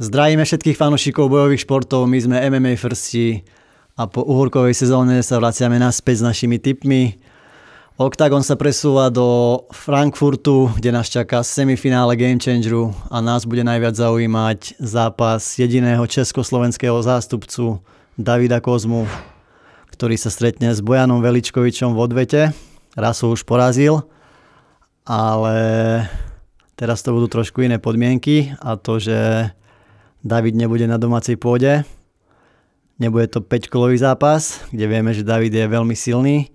Zdravíme všetkých fanúšikov bojových športov, my sme MMA Firsti a po uhorkovej sezóne sa vraciame naspäť s našimi tipmi. Octagon sa presúva do Frankfurtu, kde nás čaká semifinále Game Changeru a nás bude najviac zaujímať zápas jediného československého zástupcu Davida Kozmu, ktorý sa stretne s Bojanom Veličkovičom v odvete. Raz ho už porazil, ale teraz to budú trošku iné podmienky a to, že David nebude na domácej pôde. Nebude to 5-kolový zápas, kde vieme, že David je veľmi silný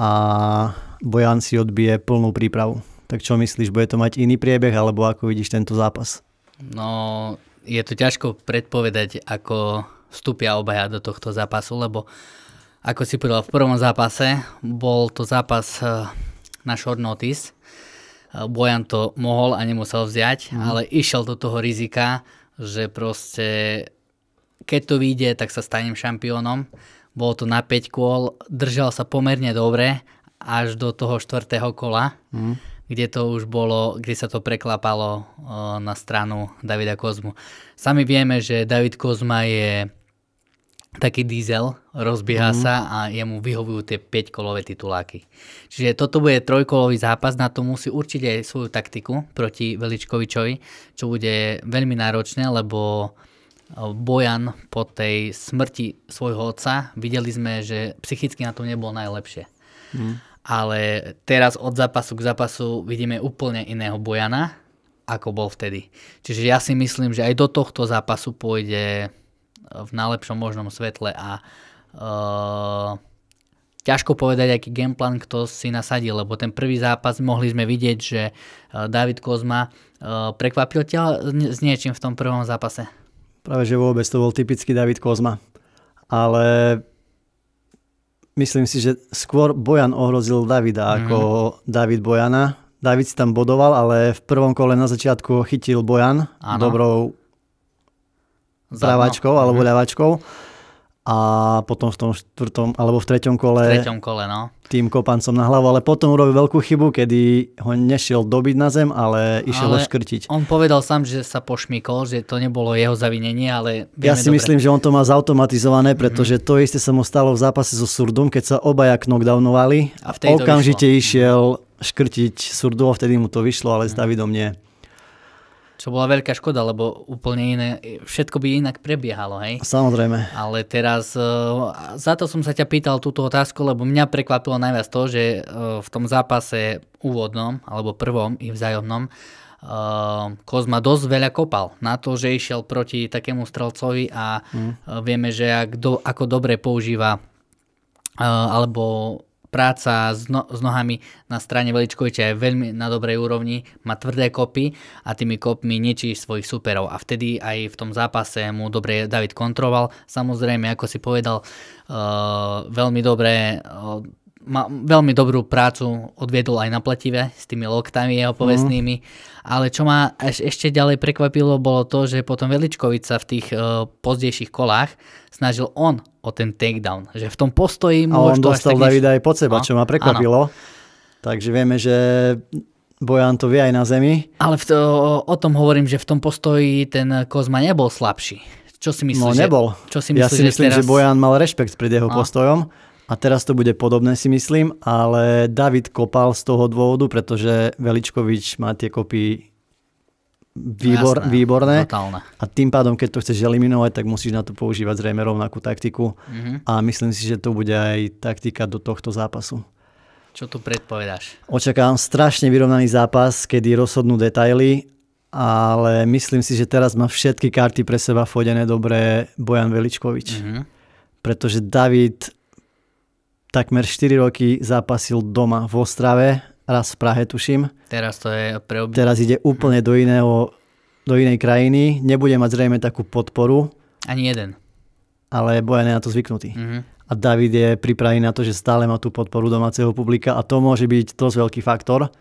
a Bojan si odbije plnú prípravu. Tak čo myslíš, bude to mať iný priebeh alebo ako vidíš tento zápas? No, je to ťažko predpovedať, ako vstúpia obaja do tohto zápasu, lebo ako si povedal, v prvom zápase bol to zápas eh, na short notice. Eh, Bojan to mohol a nemusel vziať, mm. ale išiel do toho rizika že proste keď to vyjde, tak sa stanem šampiónom. Bolo to na 5 kôl, držal sa pomerne dobre až do toho 4. kola, mm. kde to už bolo, kde sa to preklapalo eh, na stranu Davida Kozmu. Sami vieme, že David Kozma je taký diesel, rozbieha mm sa a jemu vyhovujú tie 5-kolové tituláky. Čiže toto bude trojkolový zápas, na to musí určite aj svoju taktiku proti Veličkovičovi, čo bude veľmi náročné, lebo Bojan po tej smrti svojho otca videli sme, že psychicky na to nebol najlepšie. Mm. Ale teraz od zápasu k zápasu vidíme úplne iného Bojana, ako bol vtedy. Čiže ja si myslím, že aj do tohto zápasu pôjde v najlepšom možnom svetle a uh, ťažko povedať, aký gameplan kto si nasadil, lebo ten prvý zápas mohli sme vidieť, že e, David Kozma e, prekvapil ťa s niečím v tom prvom zápase. Práve, že vôbec to bol typický David Kozma. Ale myslím si, že skôr Bojan ohrozil Davida mm. ako David Bojana. David si tam bodoval, ale v prvom kole na začiatku chytil Bojan Áno. dobrou pravačkou no. alebo mhm. ľavačkou. A potom v tom štvrtom alebo v treťom kole, v treťom kole no. tým kopancom na hlavu, ale potom urobil veľkú chybu, kedy ho nešiel dobiť na zem, ale išiel ale ho škrtiť. On povedal sám, že sa pošmykol, že to nebolo jeho zavinenie, ale vieme Ja si dobre. myslím, že on to má zautomatizované, mhm. pretože mm-hmm. to isté sa mu stalo v zápase so Surdom, keď sa obaja knockdownovali a v okamžite vyšlo. išiel škrtiť Surdu a vtedy mu to vyšlo, ale mm-hmm. s mhm. Davidom nie. Čo bola veľká škoda, lebo úplne iné, všetko by inak prebiehalo, hej? Samozrejme. Ale teraz, e, za to som sa ťa pýtal túto otázku, lebo mňa prekvapilo najviac to, že e, v tom zápase úvodnom, alebo prvom i vzájomnom, e, Kozma dosť veľa kopal na to, že išiel proti takému strelcovi a mm. vieme, že ak do, ako dobre používa alebo práca s, no, s nohami na strane Veličkoviča je veľmi na dobrej úrovni, má tvrdé kopy a tými kopmi nečíš svojich superov a vtedy aj v tom zápase mu dobre David kontroval. Samozrejme, ako si povedal, uh, veľmi dobre... uh, ma, veľmi dobrú prácu odviedol aj na pletive s tými loktami jeho mhm. povestnými, mm. ale čo ma eš, ešte ďalej prekvapilo bolo to, že potom veličkovica v tých e, pozdejších kolách snažil on o ten takedown. Že v tom postoji mu... A on dostal tak Davida aj pod seba, a? čo ma prekvapilo. Takže vieme, že Bojan to vie aj na zemi. Ale v to, o tom hovorím, že v tom postoji ten Kozma nebol slabší. Čo si myslíš? No nebol. Že, čo si myslí, ja si myslím, že, teraz... že Bojan mal rešpekt pred jeho a. postojom. A teraz to bude podobné si myslím, ale David kopal z toho dôvodu, pretože Veličkovič má tie kopy výbor, no jasné, výborné. Totálne. A tým pádom, keď to chceš eliminovať, tak musíš na to používať zrejme rovnakú taktiku. Mm-hmm. A myslím si, že to bude aj taktika do tohto zápasu. Čo tu predpovedáš? Očakávam strašne vyrovnaný zápas, kedy rozhodnú detaily, ale myslím si, že teraz má všetky karty pre seba fodené dobre Bojan Veličkovič. Mm-hmm. Pretože David takmer 4 roky zápasil doma v Ostrave raz v Prahe, tuším. Teraz to je pre ob... Teraz ide úplne do iného, do inej krajiny. Nebude mať zrejme takú podporu. Ani jeden. Ale Bojan je na to zvyknutý. Mm-hmm. A David je pripravený na to, že stále má tú podporu domáceho publika a to môže byť dosť veľký faktor.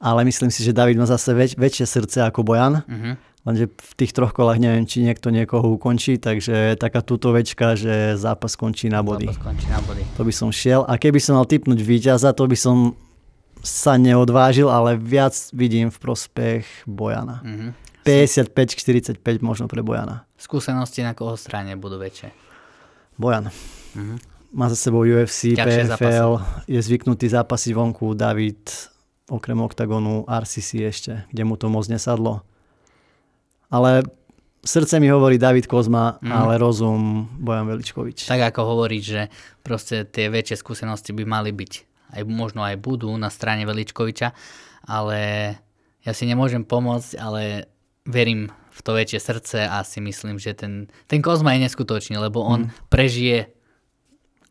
Ale myslím si, že David má zase väč- väčšie srdce ako Bojan. Mm-hmm. Lenže v tých troch kolách neviem, či niekto niekoho ukončí, takže taká túto večka, že zápas končí na body. Zápas končí na body. To by som šiel. A keby som mal typnúť víťaza, to by som sa neodvážil, ale viac vidím v prospech Bojana. Mm-hmm. 55-45 možno pre Bojana. Skúsenosti na koho strane budú väčšie? Bojan. Mm-hmm. Má za sebou UFC, Ťažšie PFL, zápasy. je zvyknutý zápasiť vonku, David, okrem OKTAGONu, RCC ešte, kde mu to moc nesadlo. Ale srdce mi hovorí David Kozma, mm. ale rozum Bojan Veličkovič. Tak ako hovoríš, že proste tie väčšie skúsenosti by mali byť aj možno aj budú na strane Veličkoviča, ale ja si nemôžem pomôcť, ale verím v to väčšie srdce a si myslím, že ten, ten Kozma je neskutočný, lebo on mm. prežije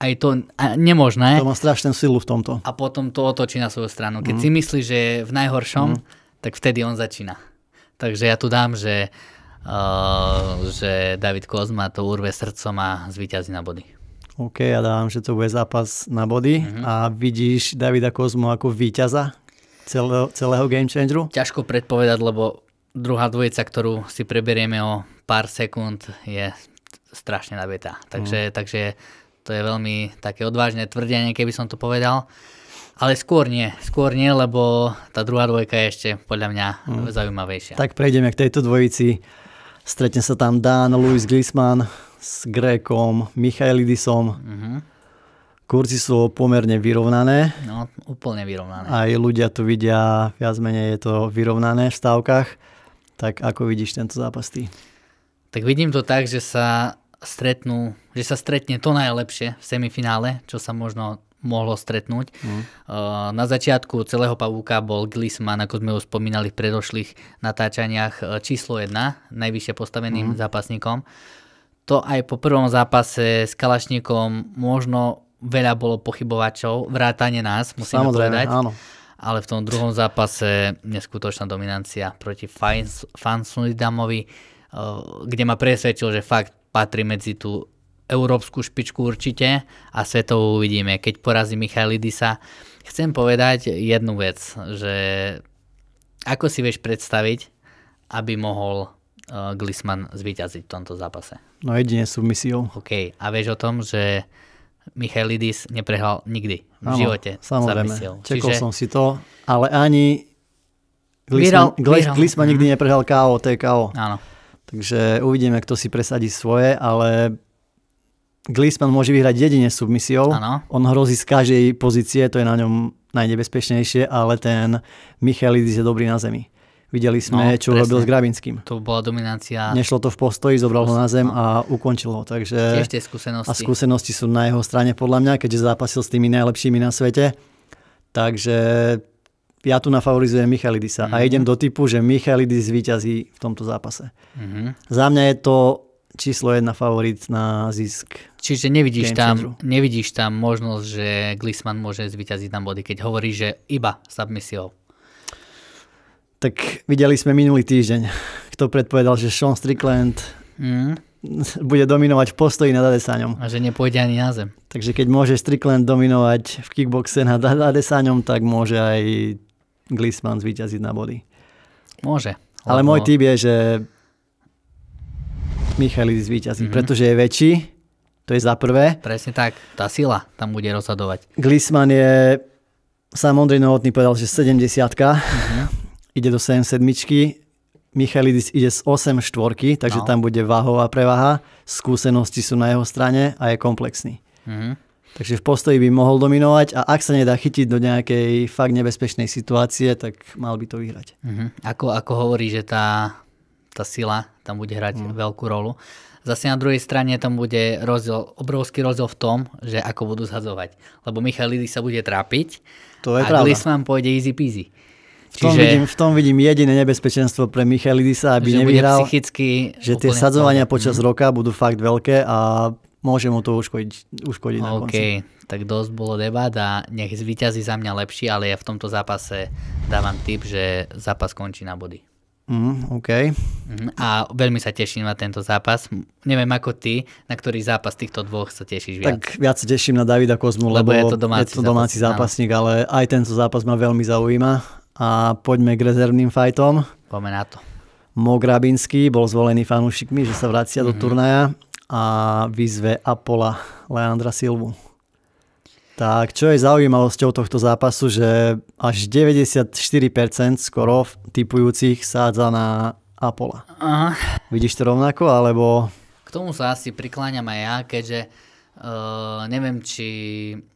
aj to a nemožné. To má strašnú silu v tomto. A potom to otočí na svoju stranu. Keď mm. si myslí, že je v najhoršom, mm. tak vtedy on začína. Takže ja tu dám, že, uh, že David Kozma to urve srdcom a zvýťazí na body. OK, ja dávam, že to bude zápas na body mm-hmm. a vidíš Davida Kozmo ako víťaza celého, celého Game Changeru? Ťažko predpovedať, lebo druhá dvojica, ktorú si preberieme o pár sekúnd, je strašne nabitá. Takže, mm. takže to je veľmi také odvážne tvrdenie, keby som to povedal. Ale skôr nie, skôr nie, lebo tá druhá dvojka je ešte podľa mňa mm. zaujímavejšia. Tak prejdeme k tejto dvojici. Stretne sa tam Dan, Luis Grisman s Grékom, Michaelidisom. Uh-huh. Mhm. Kurzy sú pomerne vyrovnané. No, úplne vyrovnané. Aj ľudia tu vidia, viac menej je to vyrovnané v stavkách. Tak ako vidíš tento zápas ty? Tak vidím to tak, že sa stretnú, že sa stretne to najlepšie v semifinále, čo sa možno mohlo stretnúť. Mm. Na začiatku celého pavúka bol Glisman, ako sme už spomínali v predošlých natáčaniach, číslo 1, najvyššie postaveným mm. zápasníkom. To aj po prvom zápase s Kalašníkom možno veľa bolo pochybovačov, vrátane nás, musíme Samozrejme, povedať. Áno. Ale v tom druhom zápase neskutočná dominancia proti Fansunidamovi, kde ma presvedčil, že fakt patrí medzi tú európsku špičku určite a svetovú uvidíme. Keď porazí Michalidisa, chcem povedať jednu vec, že ako si vieš predstaviť, aby mohol uh, Glisman zvíťaziť v tomto zápase? No jedine misiou. OK, a vieš o tom, že Michalidis neprehral nikdy v ano, živote. Samozrejme, čekol Čiže... som si to, ale ani Glisman, Glisman, Glisman nikdy mhm. neprehral KO, to je KO. Áno. Takže uvidíme, kto si presadí svoje, ale Glissman môže vyhrať jedine submisiou. Ano. On hrozí z každej pozície, to je na ňom najnebezpečnejšie, ale ten Michalidis je dobrý na zemi. Videli sme, no, čo presne. robil s Grabinským. To bola dominácia. Nešlo to v postoji, zobral ho na zem no. a ukončil ho. Takže... Tiež tie skúsenosti. A skúsenosti sú na jeho strane podľa mňa, keďže zápasil s tými najlepšími na svete. Takže ja tu nafavorizujem Michalidisa mm-hmm. a mhm. idem do typu, že Michalidis vyťazí v tomto zápase. Mm-hmm. Za mňa je to číslo jedna favorit na zisk. Čiže nevidíš tam, nevidíš tam možnosť, že Glissman môže zvyťaziť na body, keď hovorí, že iba submisiou. Tak videli sme minulý týždeň, kto predpovedal, že Sean Strickland mm. bude dominovať v postoji nad Adesáňom. A že nepôjde ani na zem. Takže keď môže Strickland dominovať v kickboxe nad Adesáňom, tak môže aj Glissman zvyťaziť na body. Môže. Ale môj typ je, že Michalis zvíťazí, mm-hmm. pretože je väčší, to je za prvé. Presne tak, tá sila tam bude rozhodovať. Glisman je, sám Ondrej Novotný povedal, že 70 mm-hmm. ide do 77 Michalidis ide z 8 štvorky, takže no. tam bude váhová prevaha, skúsenosti sú na jeho strane a je komplexný. Mm-hmm. Takže v postoji by mohol dominovať a ak sa nedá chytiť do nejakej fakt nebezpečnej situácie, tak mal by to vyhrať. Mm-hmm. Ako, ako hovorí, že tá tá sila tam bude hrať mm. veľkú rolu. Zase na druhej strane tam bude rozdiel, obrovský rozdiel v tom, že ako budú zhadzovať. Lebo Lidy sa bude trápiť to je a pravda. Glissman pôjde easy peasy. V tom, Čiže, vidím, v tom vidím jediné nebezpečenstvo pre Michalidisa, aby že nevyhral, psychicky že tie sadzovania celé. počas mm. roka budú fakt veľké a môže mu to uškodiť, uškodiť okay. na konci. tak dosť bolo debat a nech zvíťazí za mňa lepší, ale ja v tomto zápase dávam tip, že zápas končí na body. Mm, OK. Mhm, a veľmi sa teším na tento zápas. Neviem ako ty, na ktorý zápas týchto dvoch sa tešíš viac. Tak viac sa teším na Davida Kozmu, lebo, lebo je to domáci, je to domáci zápasník, zápasník ale aj tento zápas ma veľmi zaujíma. A poďme k rezervným fajtom. Poďme na to. Mograbinský bol zvolený fanúšikmi, že sa vracia mm-hmm. do mhm. turnaja a vyzve Apola Leandra Silvu. Tak, čo je zaujímavosťou tohto zápasu, že až 94% skoro typujúcich sádza na Apola. Aha. Vidíš to rovnako, alebo... K tomu sa asi prikláňam aj ja, keďže Uh, neviem, či...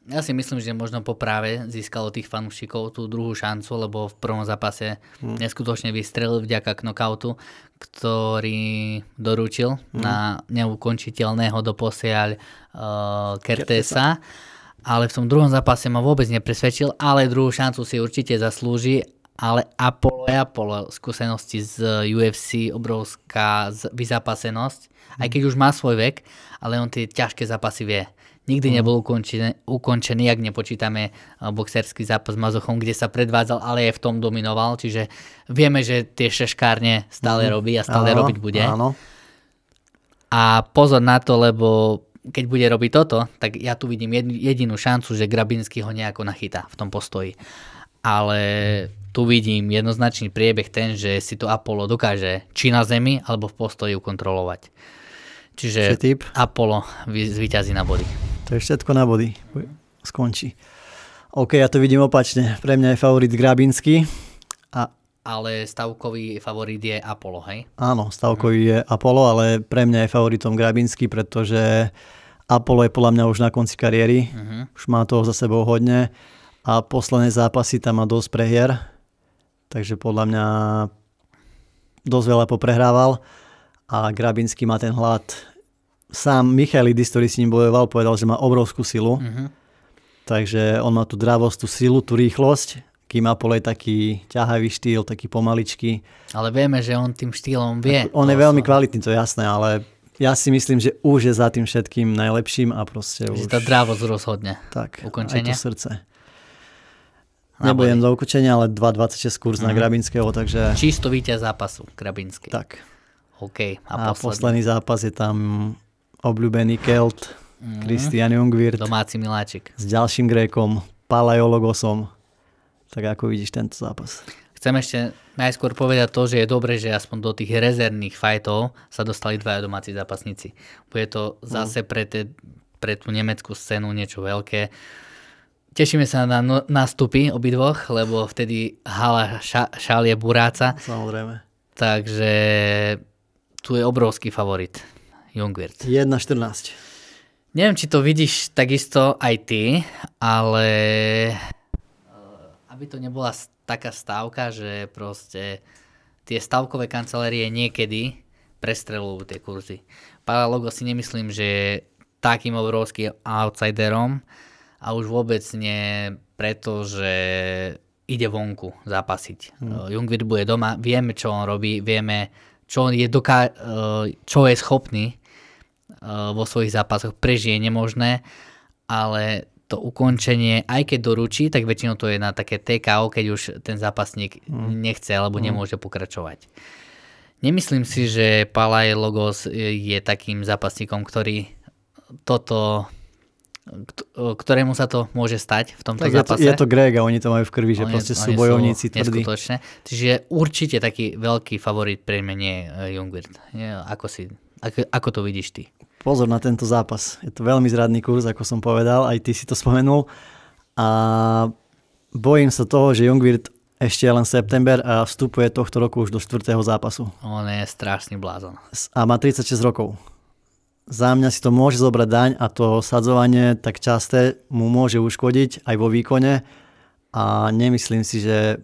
Ja si myslím, že možno po práve získalo tých fanúšikov tú druhú šancu, lebo v prvom zápase hmm. neskutočne vystrelil vďaka knockoutu, ktorý dorúčil hmm. na neukončiteľného doposiaľ uh, Kertesa. Kertesa ale v tom druhom zápase ma vôbec nepresvedčil, ale druhú šancu si určite zaslúži, ale Apollo je Apollo, skúsenosti z UFC, obrovská vyzápasenosť, aj keď už má svoj vek, ale on tie ťažké zápasy vie. Nikdy mhm. nebol ukončený, ukončený, ak nepočítame eh, boxerský zápas s Mazochom, kde sa predvádzal, ale aj v tom dominoval, čiže vieme, že tie šeškárne stále mhm. robí a stále áno, robiť bude. Áno. A pozor na to, lebo keď bude robiť toto, tak ja tu vidím jedinú šancu, že Grabinsky ho nejako nachytá v tom postoji. Ale tu vidím jednoznačný priebeh ten, že si to Apollo dokáže či na zemi, alebo v postoji kontrolovať. Čiže typ? Apollo zvyťazí na body. To je všetko na body. Skončí. OK, ja to vidím opačne. Pre mňa je favorit Grabinsky ale stavkový favorit je Apollo, hej? Áno, stavkový je Apollo, ale pre mňa je favoritom grabinsky, pretože Apollo je podľa mňa už na konci kariéry, uh-huh. už má toho za sebou hodne a posledné zápasy tam má dosť prehier, takže podľa mňa dosť veľa poprehrával a Grabinsky má ten hlad. Sám Michalidis, ktorý s ním bojoval, povedal, že má obrovskú silu, uh-huh. takže on má tú dravosť, tú silu, tú rýchlosť Apple je taký ťahavý štýl, taký pomaličký. Ale vieme, že on tým štýlom vie. On je veľmi kvalitný, to je jasné, ale ja si myslím, že už je za tým všetkým najlepším a proste že už... Že tá drávosť rozhodne. Tak, Ukončenie. aj to srdce. Nebudem do ukočenia, ale 2,26 kurz mm. na mhm. Grabinského, takže... Čisto víťaz zápasu, Grabinský. Tak. OK. A, a posledný. posledný zápas je tam obľúbený Kelt, Kristian mhm. Christian Jungwirth. Domáci miláčik. S ďalším Grékom, Palajologosom tak ako vidíš tento zápas? Chcem ešte najskôr povedať to, že je dobré, že aspoň do tých rezervných fajtov sa dostali dvaja domáci zápasníci. Bude to zase mhm. pre, te, pre tú nemeckú scénu niečo veľké. Tešíme sa na no, nástupy obidvoch, lebo vtedy hala ša, je buráca. Samozrejme. Takže tu je obrovský favorit Jungwirth. 1-14. Neviem, či to vidíš takisto aj ty, ale aby to nebola taká stávka, že proste tie stavkové kancelárie niekedy prestrelujú tie kurzy. Pála Logo si nemyslím, že je takým obrovským outsiderom a už vôbec nie preto, že ide vonku zapasiť. Mm. Eh, Jungvid bude doma, vieme, čo on robí, vieme, čo, on je, doká- eh, čo je schopný eh, vo svojich zápasoch. Prežije nemožné, ale to ukončenie, aj keď doručí, tak väčšinou to je na také TKO, keď už ten zápasník mm. nechce alebo mm. nemôže pokračovať. Nemyslím si, že Palaj Logos je takým zápasníkom, ktorý toto ktorému sa to môže stať v tomto tak zápase. Je to, to Greg a oni to majú v krvi, že oni, proste sú bojovníci tvrdí. Čiže určite taký veľký favorit pre mňa je eh, Jungwirth. Ako, ako, ako to vidíš ty? pozor na tento zápas. Je to veľmi zradný kurz, ako som povedal, aj ty si to spomenul. A bojím sa toho, že Jungwirth ešte len september a vstupuje tohto roku už do štvrtého zápasu. On je strašný blázon. A má 36 rokov. Za mňa si to môže zobrať daň a to sadzovanie tak časté mu môže uškodiť aj vo výkone a nemyslím si, že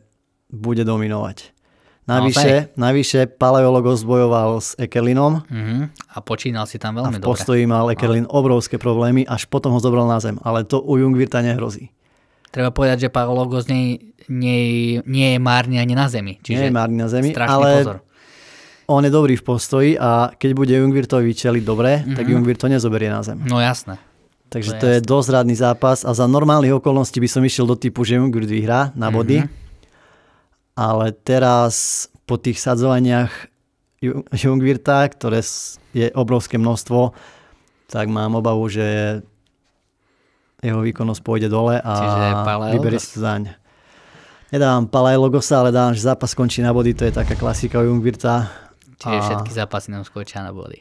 bude dominovať. Navyše, no, navyše paleolog bojoval s Ekelinom. Uh-huh. A počínal si tam veľmi dobre. A v postoji dobre. mal Ekelin no. obrovské problémy, až potom ho zobral na zem. Ale to u Jungvirta nehrozí. Treba povedať, že paleolog nie, nie, nie je márny ani na zemi. Čiže nie je márny na zemi, ale pozor. on je dobrý v postoji a keď bude Jungvirtovi čeliť dobre, uh-huh. tak mhm. Jungvirt to nezoberie na zem. No jasné. Takže no, to je, to je dosť rádny zápas a za normálnych okolností by som išiel do typu, že Jungvirt vyhrá na body. Uh-huh ale teraz po tých sadzovaniach Jungwirta, ktoré je obrovské množstvo, tak mám obavu, že jeho výkonnosť pôjde dole a vyberie si zaň. Nedávam Palaj Logosa, ale dám, že zápas skončí na body, to je taká klasika Jungwirta. Čiže a... všetky zápasy nám skončia na body.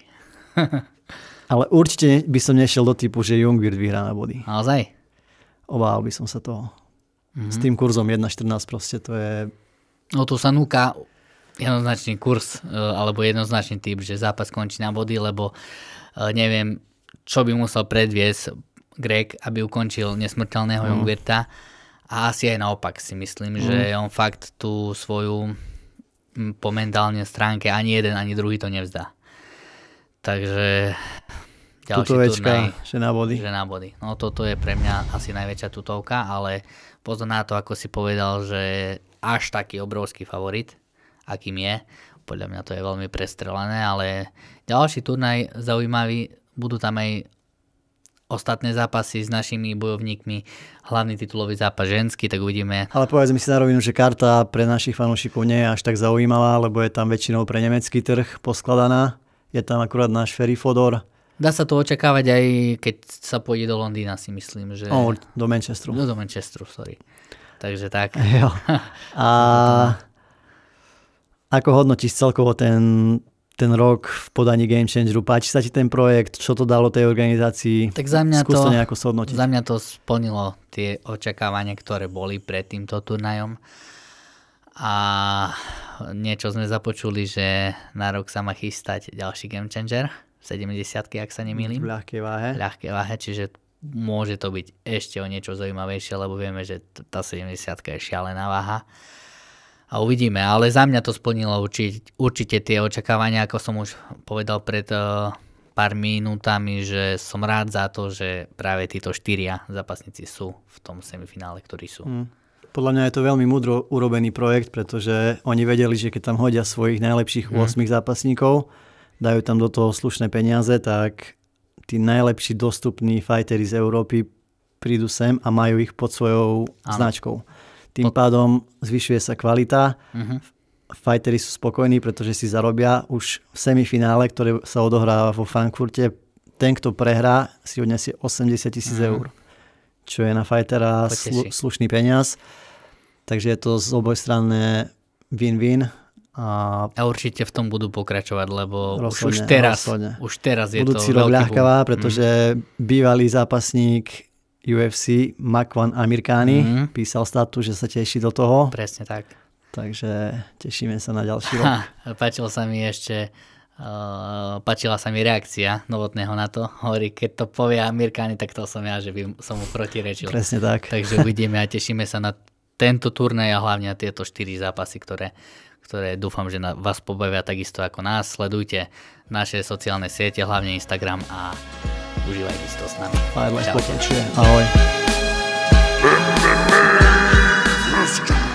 ale určite by som nešiel do typu, že Jungwirt vyhrá na body. Naozaj? Obával by som sa toho. Mm-hmm. S mhm. tým kurzom 1.14 proste to je No tu sa núka jednoznačný kurz e, alebo jednoznačný typ, že zápas končí na body, lebo e, neviem, čo by musel predviesť Greg, aby ukončil nesmrteľného mm. Jungwirta. A asi aj naopak si myslím, mm. že mhm. on fakt tú svoju po mentálne stránke ani jeden, ani druhý to nevzdá. Takže ďalší večka, turnaj, že na body. Že na body. No toto je pre mňa asi najväčšia tutovka, ale pozor na to, ako si povedal, že až taký obrovský favorit, akým je. Podľa mňa to je veľmi prestrelené, ale ďalší turnaj zaujímavý, budú tam aj ostatné zápasy s našimi bojovníkmi, hlavný titulový zápas ženský, tak uvidíme. Ale povedzme si na rovinu, že karta pre našich fanúšikov nie je až tak zaujímavá, lebo je tam väčšinou pre nemecký trh poskladaná. Je tam akurát náš Ferry Fodor, Dá sa to očakávať aj keď sa pôjde do Londýna, si myslím. Že... O, do Manchesteru. No, do Manchestru, sorry takže tak. Jo. A ako hodnotíš celkovo ten, ten rok v podaní Game Changeru? Páči sa ti ten projekt? Čo to dalo tej organizácii? Tak za mňa Skús to, to nejako shodnotiť. Za mňa to splnilo tie očakávania, ktoré boli pred týmto turnajom. A niečo sme započuli, že na rok sa má chystať ďalší Game Changer. 70 ak sa nemýlim. V ľahkej váhe. V ľahkej váhe, čiže môže to byť ešte o niečo zaujímavejšie, lebo vieme, že tá 70 je šialená váha. A uvidíme, ale za mňa to splnilo určite, určite tie očakávania, ako som už povedal pred uh, pár minútami, že som rád za to, že práve títo štyria zápasníci sú v tom semifinále, ktorí sú. Mm. Podľa mňa je to veľmi múdro urobený projekt, pretože oni vedeli, že keď tam hodia svojich najlepších mm. 8 zápasníkov, dajú tam do toho slušné peniaze, tak tí najlepší dostupní fightery z Európy prídu sem a majú ich pod svojou ano. značkou. Tým pod... pádom zvyšuje sa kvalita, uh-huh. Mhm. fightery sú spokojní, pretože si zarobia už v semifinále, ktoré sa odohráva vo Frankfurte, ten, kto prehrá, si odnesie 80 tisíc uh-huh. eur, čo je na fightera slu- slušný peniaz. Takže je to z strany win-win a, a určite v tom budú pokračovať, lebo rozhodne, už, teraz, už teraz je Budúci to rok pretože mm. bývalý zápasník UFC Makwan Amirkány mm. písal statu, že sa teší do toho. Presne tak. Takže tešíme sa na ďalší rok. páčilo sa mi ešte Uh, páčila sa mi reakcia novotného na to. Hovorí, keď to povie Amirkány, tak to som ja, že by som mu protirečil. Presne tak. Takže uvidíme a tešíme sa na tento turnaj a hlavne na tieto štyri zápasy, ktoré ktoré dúfam, že vás pobavia takisto ako nás. Sledujte naše sociálne siete, hlavne Instagram a užívajte si to s nami. Ahoj. Ahoj.